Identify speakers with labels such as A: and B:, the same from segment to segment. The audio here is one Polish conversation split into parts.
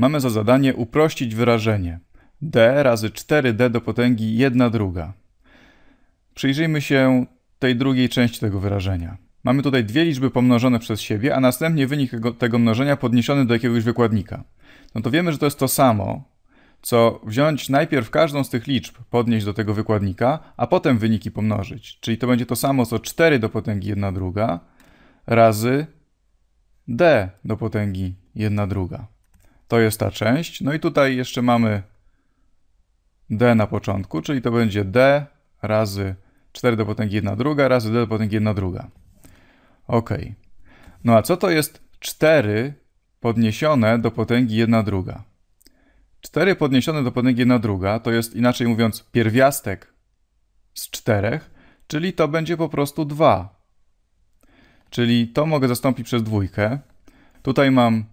A: mamy za zadanie uprościć wyrażenie d razy 4d do potęgi 1 druga. Przyjrzyjmy się tej drugiej części tego wyrażenia. Mamy tutaj dwie liczby pomnożone przez siebie, a następnie wynik tego mnożenia podniesiony do jakiegoś wykładnika. No to wiemy, że to jest to samo, co wziąć najpierw każdą z tych liczb, podnieść do tego wykładnika, a potem wyniki pomnożyć. Czyli to będzie to samo, co 4 do potęgi 1 druga razy d do potęgi 1 druga. To jest ta część. No i tutaj jeszcze mamy d na początku, czyli to będzie d razy 4 do potęgi 1 druga razy d do potęgi 1 druga. Ok. No a co to jest 4 podniesione do potęgi 1 druga? 4 podniesione do potęgi 1 druga to jest inaczej mówiąc pierwiastek z 4, czyli to będzie po prostu 2. Czyli to mogę zastąpić przez dwójkę. Tutaj mam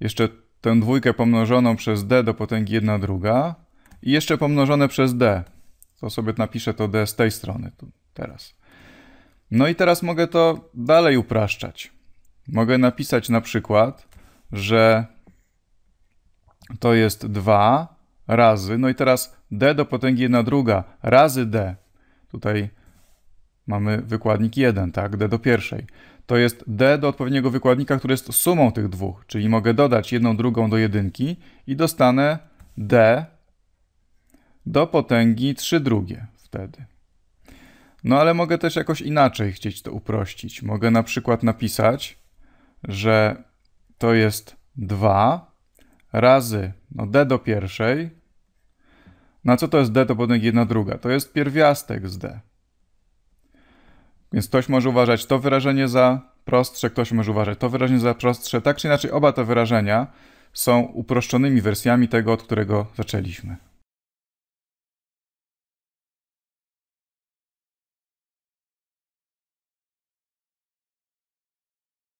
A: jeszcze tę dwójkę pomnożoną przez d do potęgi 1 druga i jeszcze pomnożone przez d. To sobie napiszę to d z tej strony tu, teraz. No i teraz mogę to dalej upraszczać. Mogę napisać na przykład, że to jest 2 razy, no i teraz d do potęgi 1 druga razy d. Tutaj mamy wykładnik 1, tak, d do pierwszej. To jest d do odpowiedniego wykładnika, który jest sumą tych dwóch, czyli mogę dodać jedną drugą do jedynki i dostanę d do potęgi 3 drugie wtedy. No ale mogę też jakoś inaczej chcieć to uprościć. Mogę na przykład napisać, że to jest 2 razy no, d do pierwszej. Na no, co to jest d do potęgi 1 druga? To jest pierwiastek z d. Więc ktoś może uważać to wyrażenie za prostsze, ktoś może uważać to wyrażenie za prostsze. Tak czy inaczej, oba te wyrażenia są uproszczonymi wersjami tego, od którego zaczęliśmy.